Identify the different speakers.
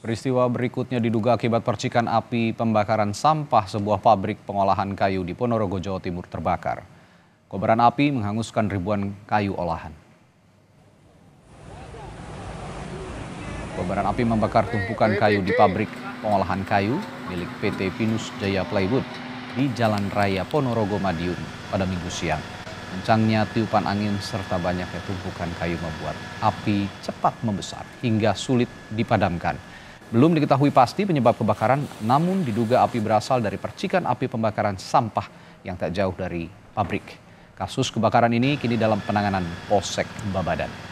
Speaker 1: Peristiwa berikutnya diduga akibat percikan api pembakaran sampah sebuah pabrik pengolahan kayu di Ponorogo, Jawa Timur terbakar. Kobaran api menghanguskan ribuan kayu olahan. Kobaran api membakar tumpukan kayu di pabrik pengolahan kayu milik PT Pinus Jaya Plywood di Jalan Raya Ponorogo Madiun pada minggu siang. Kencangnya tiupan angin serta banyaknya tumpukan kayu membuat api cepat membesar hingga sulit dipadamkan. Belum diketahui pasti penyebab kebakaran, namun diduga api berasal dari percikan api pembakaran sampah yang tak jauh dari pabrik. Kasus kebakaran ini kini dalam penanganan Polsek Babadan.